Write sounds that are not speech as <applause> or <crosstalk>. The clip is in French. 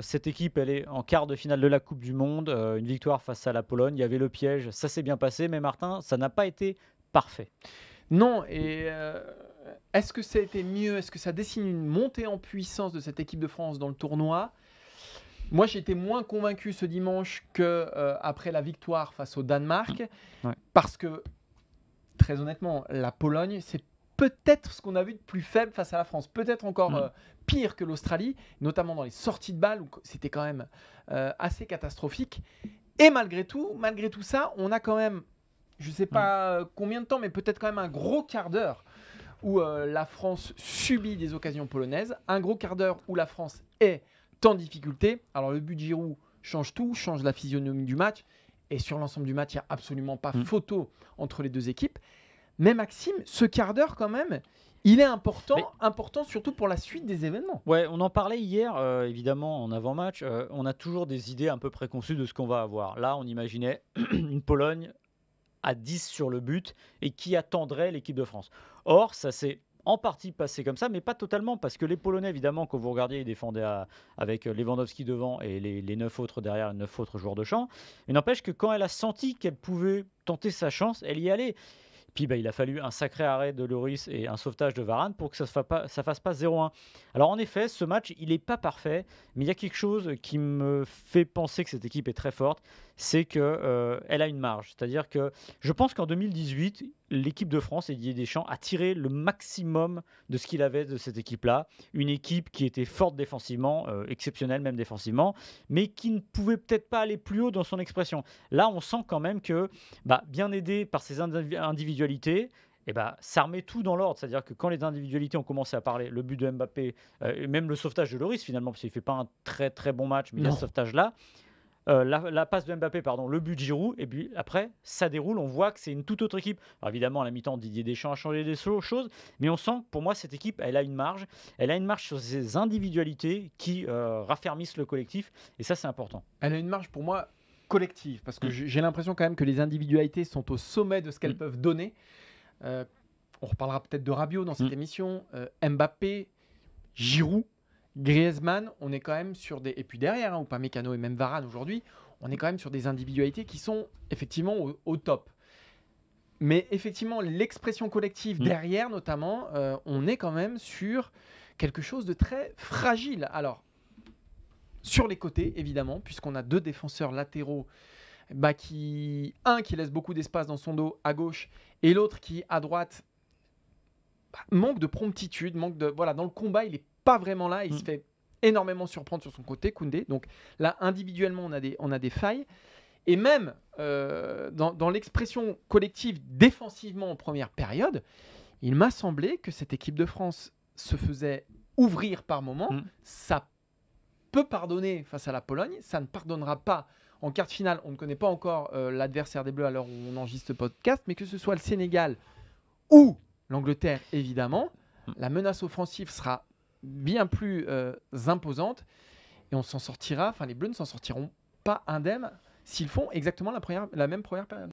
cette équipe, elle est en quart de finale de la Coupe du Monde, euh, une victoire face à la Pologne, il y avait le piège, ça s'est bien passé, mais Martin, ça n'a pas été parfait. Non, et euh, est-ce que ça a été mieux Est-ce que ça dessine une montée en puissance de cette équipe de France dans le tournoi moi, j'étais moins convaincu ce dimanche que euh, après la victoire face au Danemark, parce que très honnêtement, la Pologne, c'est peut-être ce qu'on a vu de plus faible face à la France, peut-être encore mm. euh, pire que l'Australie, notamment dans les sorties de balles où c'était quand même euh, assez catastrophique. Et malgré tout, malgré tout ça, on a quand même, je ne sais pas mm. euh, combien de temps, mais peut-être quand même un gros quart d'heure où la France subit des occasions polonaises, un gros quart d'heure où la France est en difficulté. Alors le but de Giroud change tout, change la physionomie du match, et sur l'ensemble du match, il n'y a absolument pas mm. photo entre les deux équipes. Mais Maxime, ce quart d'heure quand même, il est important, important surtout pour la suite des événements. Ouais, on en parlait hier, euh, évidemment, en avant-match. Euh, on a toujours des idées un peu préconçues de ce qu'on va avoir. Là, on imaginait <clears throat> une Pologne à 10 sur le but et qui attendrait l'équipe de France. Or, ça s'est en partie passé comme ça, mais pas totalement, parce que les Polonais, évidemment, quand vous regardiez, ils défendaient avec Lewandowski devant et les, les neuf autres derrière, neuf autres joueurs de champ. Mais n'empêche que quand elle a senti qu'elle pouvait tenter sa chance, elle y allait. Puis bah, il a fallu un sacré arrêt de Loris et un sauvetage de Varane pour que ça ne fasse pas, 0-1. Alors en effet, ce match, il n'est pas parfait, mais il y a quelque chose qui me fait penser que cette équipe est très forte, c'est qu'elle euh, a une marge. C'est-à-dire que je pense qu'en 2018, l'équipe de France et Didier Deschamps a tiré le maximum de ce qu'il avait de cette équipe-là. Une équipe qui était forte défensivement, euh, exceptionnelle même défensivement, mais qui ne pouvait peut-être pas aller plus haut dans son expression. Là, on sent quand même que, bah, bien aidé par ses individualités, et eh bah, ça remet tout dans l'ordre. C'est-à-dire que quand les individualités ont commencé à parler, le but de Mbappé, euh, et même le sauvetage de Loris finalement, parce qu'il ne fait pas un très très bon match, mais le sauvetage-là, euh, la, passe de Mbappé, pardon, le but de Giroud, et puis après, ça déroule, on voit que c'est une toute autre équipe. évidemment, à la mi-temps, Didier Deschamps a changé des choses, mais on sent pour moi, cette équipe, elle a une marge, elle a une marge sur ses individualités qui euh, raffermissent le collectif, et ça, c'est important. Elle a une marge pour moi collective, parce que mm. j'ai l'impression quand même que les individualités sont au sommet de ce qu'elles mm. peuvent donner. Euh, on reparlera peut-être de Rabiot dans cette mm. émission, Mbappé, Giroud, Griezmann, on est quand même sur des. Et puis derrière, ou hein, pas Mécano et même Varane aujourd'hui, on est quand même sur des individualités qui sont effectivement au, top. Mais effectivement, l'expression collective mm. derrière, notamment, euh, on est quand même sur quelque chose de très fragile. Alors, sur les côtés, évidemment, puisqu'on a deux défenseurs latéraux bah, qui, un qui laisse beaucoup d'espace dans son dos à gauche, et l'autre qui, à droite, bah, manque de promptitude, manque de... Voilà, dans le combat, il est pas vraiment là. Il se mm. fait énormément surprendre sur son côté, Koundé. Donc là, individuellement, on a des, on a des failles. Et même euh, dans, dans l'expression collective défensivement en première période, il m'a semblé que cette équipe de France se faisait ouvrir par moment. Mm. Ça peut pardonner face à la Pologne, ça ne pardonnera pas en quart de finale. On ne connaît pas encore euh, l'adversaire des Bleus à l'heure où on enregistre ce podcast, mais que ce soit le Sénégal ou l'Angleterre, évidemment, mm. la menace offensive sera bien plus euh, imposante. Et on s'en sortira, enfin les Bleus ne s'en sortiront pas indemnes s'ils font exactement la, première, la même première période.